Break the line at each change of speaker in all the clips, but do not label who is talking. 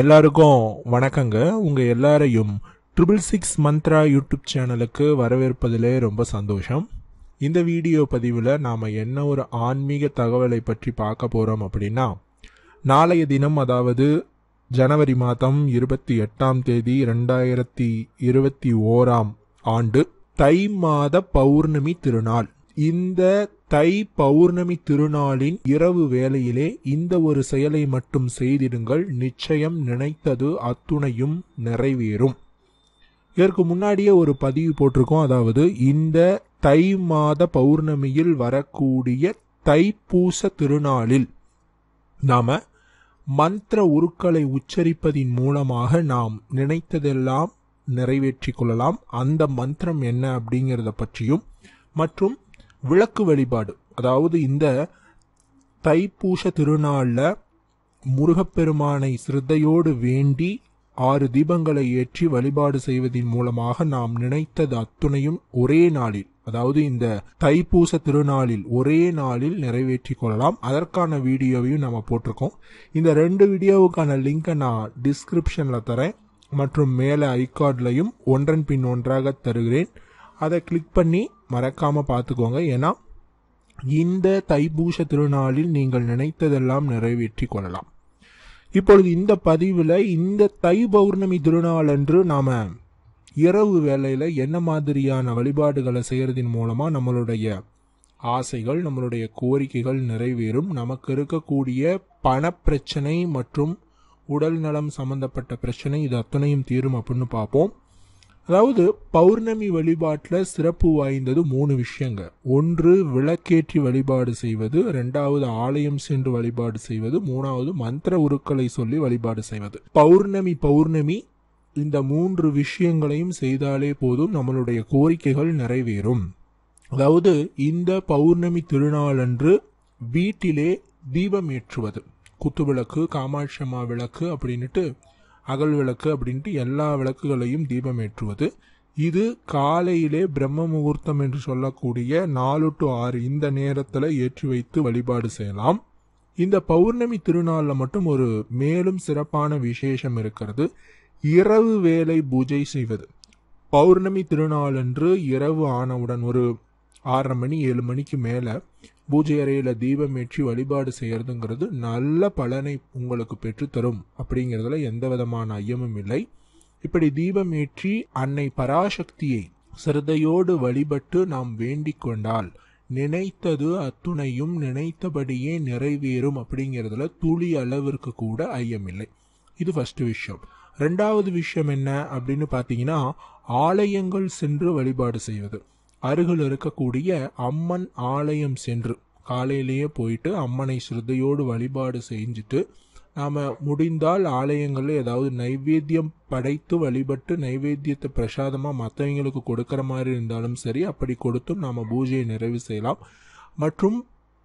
எல்லாருக்கும் வணக்கங்க உங்கள் எல்லாரையும் ட்ரிபிள் சிக்ஸ் மந்த்ரா யூடியூப் சேனலுக்கு வரவேற்பதிலே ரொம்ப சந்தோஷம் இந்த வீடியோ பதிவில் நாம் என்ன ஒரு ஆன்மீக தகவலை பற்றி பார்க்க போகிறோம் அப்படின்னா நாளைய தினம் அதாவது ஜனவரி மாதம் இருபத்தி எட்டாம் தேதி ரெண்டாயிரத்தி இருபத்தி ஓராம் ஆண்டு தை மாத பௌர்ணமி திருநாள் இந்த தை பௌர்ணமி திருநாளின் இரவு வேளையிலே இந்த ஒரு செயலை மட்டும் செய்திடுங்கள் நிச்சயம் நினைத்தது அத்துணையும் நிறைவேறும் இதற்கு முன்னாடியே ஒரு பதிவு போட்டிருக்கோம் அதாவது இந்த தை மாத பௌர்ணமியில் வரக்கூடிய தைப்பூச திருநாளில் நாம மந்திர உருக்களை உச்சரிப்பதின் மூலமாக நாம் நினைத்ததெல்லாம் நிறைவேற்றி கொள்ளலாம் அந்த மந்திரம் என்ன அப்படிங்கிறத பற்றியும் மற்றும் விளக்கு வழிபாடு அதாவது இந்த தைப்பூச திருநாளில் முருகப்பெருமானை சிரத்தையோடு வேண்டி ஆறு தீபங்களை ஏற்றி வழிபாடு செய்வதன் மூலமாக நாம் நினைத்தது அத்துணையும் ஒரே நாளில் அதாவது இந்த தைப்பூச திருநாளில் ஒரே நாளில் நிறைவேற்றி கொள்ளலாம் அதற்கான வீடியோவையும் நம்ம போட்டிருக்கோம் இந்த ரெண்டு வீடியோவுக்கான லிங்கை நான் டிஸ்கிரிப்ஷனில் தரேன் மற்றும் மேலே ஐகார்ட்லையும் ஒன்றன் பின் ஒன்றாக தருகிறேன் அதை கிளிக் பண்ணி மறக்காமல் பார்த்துக்கோங்க ஏன்னா இந்த தைபூச திருநாளில் நீங்கள் நினைத்ததெல்லாம் நிறைவேற்றி கொள்ளலாம் இப்பொழுது இந்த பதிவில் இந்த தை பௌர்ணமி திருநாள் அன்று நாம் இரவு வேளையில் என்ன மாதிரியான வழிபாடுகளை செய்கிறதின் மூலமாக நம்மளுடைய ஆசைகள் நம்மளுடைய கோரிக்கைகள் நிறைவேறும் நமக்கு இருக்கக்கூடிய பணப்பிரச்சனை மற்றும் உடல் நலம் சம்பந்தப்பட்ட பிரச்சனை இது அத்தனையும் தீரும் அப்படின்னு பார்ப்போம் அதாவது பௌர்ணமி வழிபாட்டில் சிறப்பு வாய்ந்தது மூணு விஷயங்க ஒன்று விளக்கேற்றி வழிபாடு செய்வது ரெண்டாவது ஆலயம் சென்று வழிபாடு செய்வது மூணாவது மந்திர உருக்களை சொல்லி வழிபாடு செய்வது பௌர்ணமி பௌர்ணமி இந்த மூன்று விஷயங்களையும் செய்தாலே போதும் நம்மளுடைய கோரிக்கைகள் நிறைவேறும் அதாவது இந்த பௌர்ணமி திருநாள் அன்று வீட்டிலே தீபம் ஏற்றுவது குத்துவிளக்கு அம்மா விளக்கு அப்படின்னுட்டு அகல் விளக்கு அப்படின்ட்டு எல்லா விளக்குகளையும் தீபம் ஏற்றுவது இது காலையிலே பிரம்ம முகூர்த்தம் என்று சொல்லக்கூடிய நாலு டு ஆறு இந்த நேரத்தில் ஏற்றி வைத்து வழிபாடு செய்யலாம் இந்த பௌர்ணமி திருநாளில் மட்டும் ஒரு மேலும் சிறப்பான விசேஷம் இருக்கிறது இரவு வேலை பூஜை செய்வது பௌர்ணமி திருநாளன்று இரவு ஆனவுடன் ஒரு ஆறரை மணி ஏழு மணிக்கு மேலே பூஜை அறையில் தீபம் ஏற்றி வழிபாடு செய்கிறதுங்கிறது நல்ல பலனை உங்களுக்கு பெற்றுத்தரும் அப்படிங்கிறதுல எந்த விதமான ஐயமும் இல்லை இப்படி தீபம் ஏற்றி அன்னை பராசக்தியை சிறதையோடு வழிபட்டு நாம் வேண்டிக் கொண்டால் நினைத்தது அத்துணையும் நினைத்தபடியே நிறைவேறும் அப்படிங்கிறதுல துளி அளவிற்கு கூட ஐயமில்லை இது ஃபர்ஸ்ட் விஷயம் ரெண்டாவது விஷயம் என்ன அப்படின்னு பார்த்தீங்கன்னா ஆலயங்கள் சென்று வழிபாடு செய்வது அருகில் இருக்கக்கூடிய அம்மன் ஆலயம் சென்று காலையிலேயே போயிட்டு அம்மனை சிறுதையோடு வழிபாடு செஞ்சுட்டு நாம் முடிந்தால் ஆலயங்களில் ஏதாவது நைவேத்தியம் படைத்து வழிபட்டு நைவேத்தியத்தை பிரசாதமாக மற்றவங்களுக்கு கொடுக்குற மாதிரி இருந்தாலும் சரி அப்படி கொடுத்தும் நாம் பூஜையை நிறைவு செய்யலாம் மற்றும்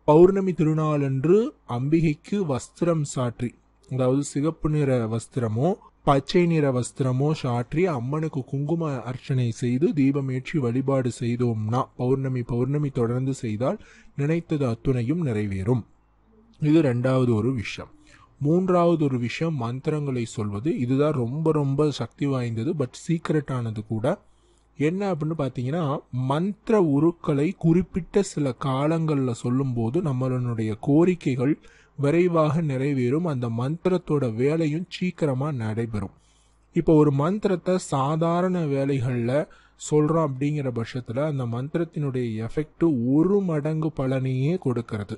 பௌர்ணமி திருநாளன்று அம்பிகைக்கு வஸ்திரம் சாற்றி அதாவது சிகப்பு நிற வஸ்திரமோ பச்சை நிற வஸ்திரமோ சாற்றி அம்மனுக்கு குங்கும அர்ச்சனை செய்து தீபமேற்றி வழிபாடு செய்தோம்னா பௌர்ணமி பௌர்ணமி தொடர்ந்து செய்தால் நினைத்தது அத்துணையும் நிறைவேறும் இது ரெண்டாவது ஒரு விஷயம் மூன்றாவது ஒரு விஷயம் மந்திரங்களை சொல்வது இதுதான் ரொம்ப ரொம்ப சக்தி வாய்ந்தது பட் சீக்ரெட் ஆனது கூட என்ன அப்படின்னு பார்த்தீங்கன்னா மந்திர உருக்களை குறிப்பிட்ட சில காலங்களில் சொல்லும்போது நம்மளுடைய கோரிக்கைகள் விரைவாக நிறைவேறும் அந்த மந்திரத்தோட வேலையும் சீக்கிரமாக நடைபெறும் இப்போ ஒரு மந்திரத்தை சாதாரண வேலைகளில் சொல்கிறோம் அப்படிங்கிற பட்சத்தில் அந்த மந்திரத்தினுடைய எஃபெக்ட் ஒரு மடங்கு பலனையே கொடுக்கறது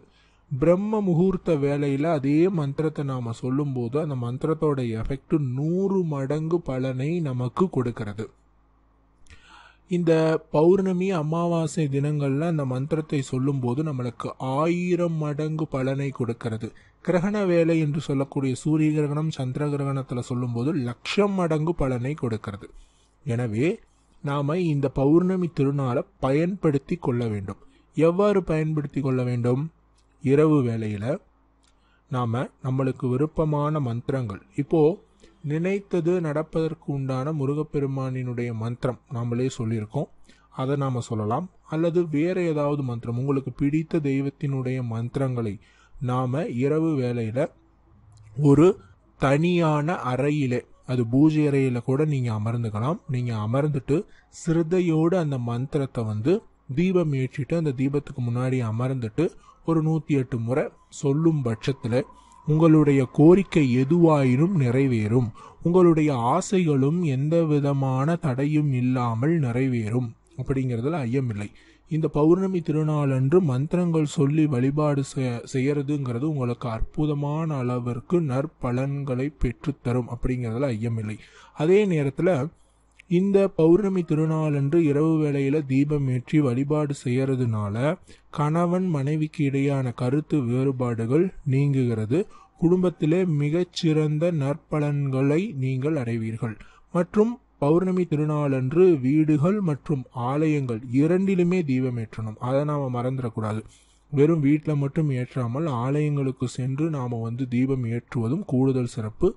பிரம்ம முகூர்த்த வேலையில் அதே மந்திரத்தை நாம் சொல்லும்போது அந்த மந்திரத்தோட எஃபெக்ட் நூறு மடங்கு பலனை நமக்கு கொடுக்கறது இந்த பௌர்ணமி அமாவாசை தினங்களில் அந்த மந்திரத்தை சொல்லும்போது நம்மளுக்கு ஆயிரம் மடங்கு பலனை கொடுக்கிறது கிரகண வேலை என்று சொல்லக்கூடிய சூரிய கிரகணம் சந்திர கிரகணத்தில் சொல்லும்போது லட்சம் மடங்கு பலனை கொடுக்கிறது எனவே நாம் இந்த பௌர்ணமி திருநாளை பயன்படுத்தி கொள்ள வேண்டும் எவ்வாறு பயன்படுத்தி கொள்ள வேண்டும் இரவு வேளையில் நாம் நம்மளுக்கு விருப்பமான மந்திரங்கள் இப்போது நினைத்தது நடப்பதற்கு உண்டான முருகப்பெருமானினுடைய மந்திரம் நாமளே சொல்லியிருக்கோம் அதை நாம் சொல்லலாம் அல்லது வேறு ஏதாவது மந்திரம் உங்களுக்கு பிடித்த தெய்வத்தினுடைய மந்திரங்களை நாம் இரவு வேலையில் ஒரு தனியான அறையிலே அது பூஜை அறையில் கூட நீங்கள் அமர்ந்துக்கலாம் நீங்கள் அமர்ந்துட்டு சிறுதையோடு அந்த மந்திரத்தை வந்து தீபம் ஏற்றிட்டு அந்த தீபத்துக்கு முன்னாடி அமர்ந்துட்டு ஒரு நூற்றி எட்டு முறை சொல்லும் பட்சத்தில் உங்களுடைய கோரிக்கை எதுவாயினும் நிறைவேறும் உங்களுடைய ஆசைகளும் எந்த விதமான தடையும் இல்லாமல் நிறைவேறும் அப்படிங்கிறதுல ஐயமில்லை இந்த பௌர்ணமி திருநாளன்று மந்திரங்கள் சொல்லி வழிபாடு செய்யறதுங்கிறது உங்களுக்கு அற்புதமான அளவிற்கு நற்பலன்களை பெற்றுத்தரும் அப்படிங்கிறதுல ஐயமில்லை அதே நேரத்தில் இந்த பௌர்ணமி திருநாளன்று இரவு வேளையில தீபம் ஏற்றி வழிபாடு செய்யறதுனால கணவன் மனைவிக்கு இடையான கருத்து வேறுபாடுகள் நீங்குகிறது குடும்பத்திலே மிகச்சிறந்த நற்பலன்களை நீங்கள் அடைவீர்கள் மற்றும் பௌர்ணமி திருநாளன்று வீடுகள் மற்றும் ஆலயங்கள் இரண்டிலுமே தீபம் ஏற்றணும் அதை நாம் மறந்துடக்கூடாது வெறும் வீட்டில் மட்டும் ஏற்றாமல் ஆலயங்களுக்கு சென்று நாம் வந்து தீபம் ஏற்றுவதும் கூடுதல் சிறப்பு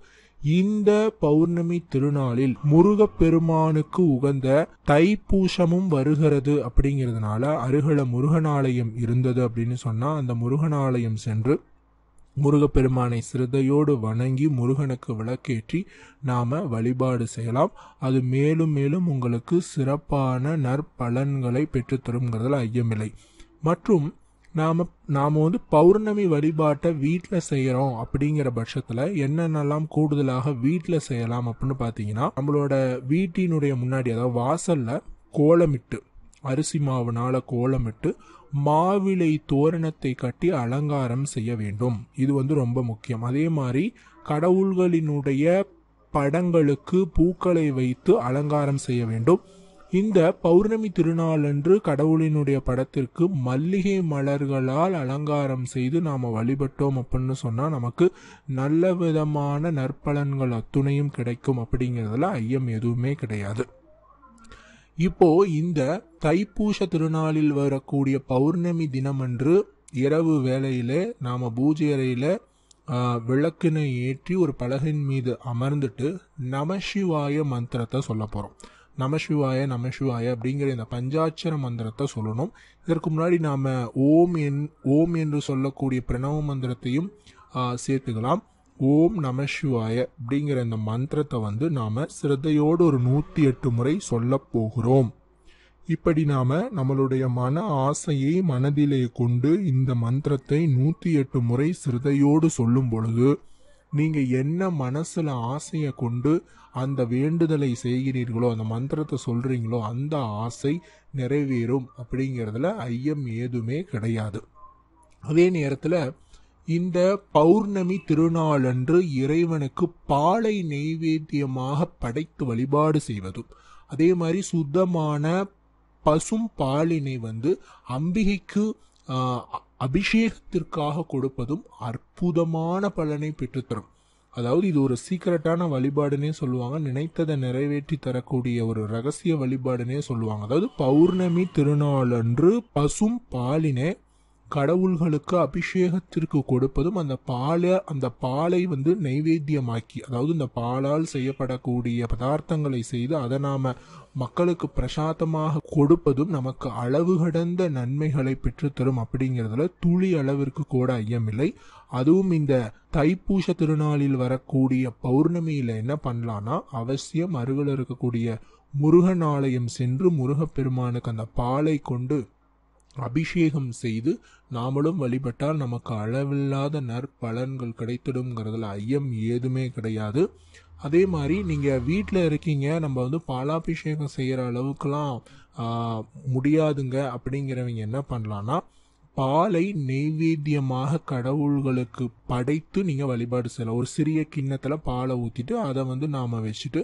இந்த பௌர்ணமி திருநாளில் முருகப்பெருமானுக்கு பெருமானுக்கு உகந்த தைப்பூசமும் வருகிறது அப்படிங்கிறதுனால அருகல முருகனாலயம் இருந்தது அப்படின்னு சொன்னா அந்த முருகனாலயம் சென்று முருகப்பெருமானை சிறுதையோடு வணங்கி முருகனுக்கு விளக்கேற்றி நாம வழிபாடு செய்யலாம் அது மேலும் மேலும் உங்களுக்கு சிறப்பான நற்பலன்களை பெற்றுத்தரும்ங்கிறதுல ஐயமில்லை மற்றும் நாம் நாம் வந்து பௌர்ணமி வழிபாட்டை வீட்டில் செய்கிறோம் அப்படிங்கிற பட்சத்தில் என்னென்னலாம் கூடுதலாக வீட்டில் செய்யலாம் அப்படின்னு பார்த்தீங்கன்னா நம்மளோட வீட்டினுடைய முன்னாடி அதாவது வாசலில் கோலமிட்டு அரிசி மாவுனால் கோலமிட்டு மாவிலை தோரணத்தை கட்டி அலங்காரம் செய்ய வேண்டும் இது வந்து ரொம்ப முக்கியம் அதே மாதிரி கடவுள்களினுடைய படங்களுக்கு பூக்களை வைத்து அலங்காரம் செய்ய வேண்டும் இந்த பௌர்ணமி திருநாளன்று கடவுளினுடைய படத்திற்கு மல்லிகை மலர்களால் அலங்காரம் செய்து நாம் வழிபட்டோம் அப்படின்னு சொன்னால் நமக்கு நல்ல விதமான நற்பலன்கள் அத்துணையும் கிடைக்கும் அப்படிங்கிறதுல ஐயம் எதுவுமே கிடையாது இப்போ இந்த தைப்பூச திருநாளில் வரக்கூடிய பௌர்ணமி தினமன்று இரவு வேளையிலே நாம் பூஜை அறையில் விளக்கினை ஏற்றி ஒரு பலகையின் மீது அமர்ந்துட்டு நமசிவாய மந்திரத்தை சொல்ல போகிறோம் நமசிவாய நமசிவாய அப்படிங்கிற இந்த பஞ்சாட்சர மந்திரத்தை சொல்லணும் இதற்கு முன்னாடி நாம் ஓம் என் ஓம் என்று சொல்லக்கூடிய பிரணவ மந்திரத்தையும் சேர்த்துக்கலாம் ஓம் நமசிவாய அப்படிங்கிற இந்த மந்திரத்தை வந்து நாம் சிரத்தையோடு ஒரு நூற்றி எட்டு முறை சொல்ல போகிறோம் இப்படி நாம் நம்மளுடைய மன ஆசையை மனதிலே கொண்டு இந்த மந்திரத்தை நூற்றி எட்டு முறை சிறுதையோடு சொல்லும் பொழுது நீங்கள் என்ன மனசில் ஆசையை கொண்டு அந்த வேண்டுதலை செய்கிறீர்களோ அந்த மந்திரத்தை சொல்கிறீங்களோ அந்த ஆசை நிறைவேறும் அப்படிங்கிறதுல ஐயம் ஏதுமே கிடையாது அதே நேரத்தில் இந்த பௌர்ணமி திருநாளன்று இறைவனுக்கு பாலை நெய்வேத்தியமாக படைத்து வழிபாடு செய்வதும் அதே மாதிரி சுத்தமான பசும் பாலினை வந்து அம்பிகைக்கு அபிஷேகத்திற்காக கொடுப்பதும் அற்புதமான பலனை பெற்றுத்தரும் அதாவது இது ஒரு சீக்கிரட்டான வழிபாடுனே சொல்லுவாங்க நினைத்ததை நிறைவேற்றி தரக்கூடிய ஒரு ரகசிய வழிபாடுனே சொல்லுவாங்க அதாவது பௌர்ணமி திருநாளன்று பசும் பாலினை கடவுள்களுக்கு அபிஷேகத்திற்கு கொடுப்பதும் அந்த பாலை அந்த பாலை வந்து நைவேத்தியமாக்கி அதாவது இந்த பாலால் செய்யப்படக்கூடிய பதார்த்தங்களை செய்து அதை நாம் மக்களுக்கு பிரசாதமாக கொடுப்பதும் நமக்கு அளவு கடந்த நன்மைகளை பெற்றுத்தரும் அப்படிங்கிறதுல துளி அளவிற்கு கூட ஐயமில்லை அதுவும் இந்த தைப்பூச திருநாளில் வரக்கூடிய பௌர்ணமியில் என்ன பண்ணலாம்னா அவசியம் அருகில் இருக்கக்கூடிய முருகன் ஆலயம் சென்று முருகப்பெருமானுக்கு அந்த பாலை கொண்டு அபிஷேகம் செய்து நாமளும் வழிபட்டால் நமக்கு அளவில்லாத நற்பலன்கள் கிடைத்திடும்ங்கிறதுல ஐயம் ஏதுமே கிடையாது அதே மாதிரி நீங்கள் வீட்டில் இருக்கீங்க நம்ம வந்து பாலாபிஷேகம் செய்கிற அளவுக்குலாம் முடியாதுங்க அப்படிங்கிறவங்க என்ன பண்ணலான்னா பாலை நெய்வேத்தியமாக கடவுள்களுக்கு படைத்து நீங்கள் வழிபாடு செய்யலாம் ஒரு சிறிய கிண்ணத்தில் பாலை ஊற்றிட்டு அதை வந்து நாம் வச்சுட்டு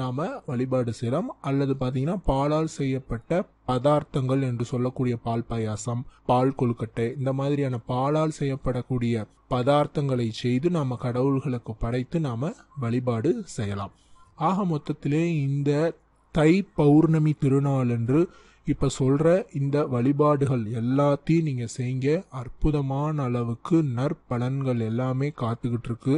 நாம் வழிபாடு செய்யலாம் அல்லது பார்த்தீங்கன்னா பாலால் செய்யப்பட்ட பதார்த்தங்கள் என்று சொல்லக்கூடிய பால் பாயாசம் பால் கொழுக்கட்டை இந்த மாதிரியான பாலால் செய்யப்படக்கூடிய பதார்த்தங்களை செய்து நாம் கடவுள்களுக்கு படைத்து நாம் வழிபாடு செய்யலாம் ஆக மொத்தத்திலே இந்த தை பௌர்ணமி திருநாள் என்று இப்போ சொல்கிற இந்த வழிபாடுகள் எல்லாத்தையும் நீங்கள் செய்ங்க அற்புதமான அளவுக்கு நற்பலன்கள் எல்லாமே காத்துக்கிட்டு இருக்கு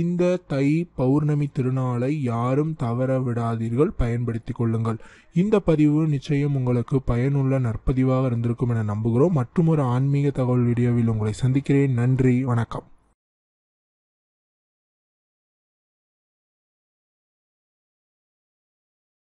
இந்த தை பௌர்ணமி திருநாளை யாரும் தவற விடாதீர்கள் பயன்படுத்தி கொள்ளுங்கள் இந்த பதிவு நிச்சயம் உங்களுக்கு பயனுள்ள நற்பதிவாக இருந்திருக்கும் என நம்புகிறோம் மற்றும் ஒரு ஆன்மீக தகவல் வீடியோவில் உங்களை சந்திக்கிறேன் நன்றி வணக்கம்